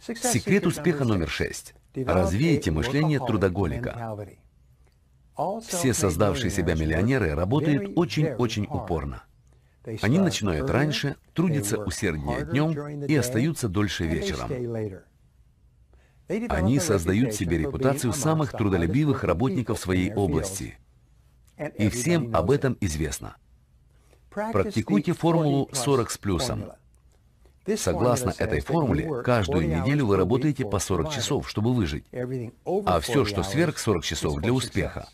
Секрет успеха номер шесть. Развейте мышление трудоголика. Все создавшие себя миллионеры работают очень-очень упорно. Они начинают раньше, трудятся усерднее днем и остаются дольше вечером. Они создают себе репутацию самых трудолюбивых работников своей области. И всем об этом известно. Практикуйте формулу 40 с плюсом. Согласно этой формуле, каждую неделю вы работаете по 40 часов, чтобы выжить, а все, что сверх 40 часов, для успеха.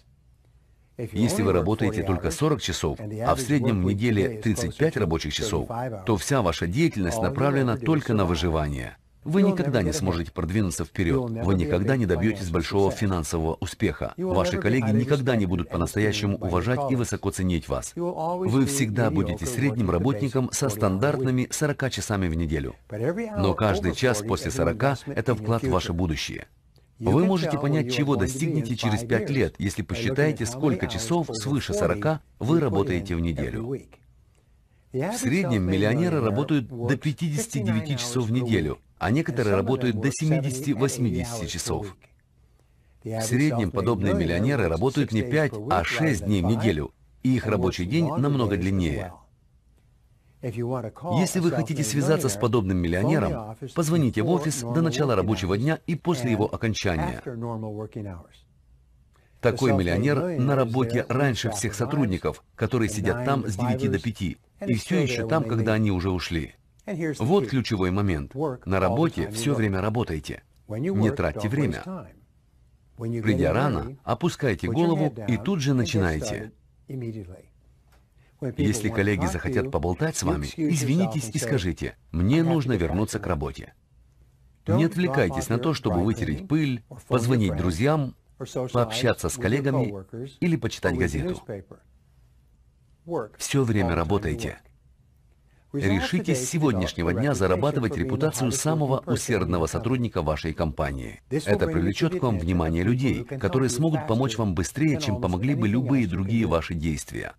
Если вы работаете только 40 часов, а в среднем в неделе 35 рабочих часов, то вся ваша деятельность направлена только на выживание. Вы никогда не сможете продвинуться вперед. Вы никогда не добьетесь большого финансового успеха. Ваши коллеги никогда не будут по-настоящему уважать и высоко ценить вас. Вы всегда будете средним работником со стандартными 40 часами в неделю. Но каждый час после 40 – это вклад в ваше будущее. Вы можете понять, чего достигнете через 5 лет, если посчитаете, сколько часов свыше 40 вы работаете в неделю. В среднем миллионеры работают до 59 часов в неделю, а некоторые работают до 70-80 часов. В среднем подобные миллионеры работают не 5, а 6 дней в неделю, и их рабочий день намного длиннее. Если вы хотите связаться с подобным миллионером, позвоните в офис до начала рабочего дня и после его окончания. Такой миллионер на работе раньше всех сотрудников, которые сидят там с 9 до 5, и все еще там, когда они уже ушли. Вот ключевой момент. На работе все время работайте. Не тратьте время. Придя рано, опускайте голову и тут же начинаете. Если коллеги захотят поболтать с вами, извинитесь и скажите, мне нужно вернуться к работе. Не отвлекайтесь на то, чтобы вытереть пыль, позвонить друзьям, пообщаться с коллегами или почитать газету. Все время работайте. Решитесь с сегодняшнего дня зарабатывать репутацию самого усердного сотрудника вашей компании. Это привлечет к вам внимание людей, которые смогут помочь вам быстрее, чем помогли бы любые другие ваши действия.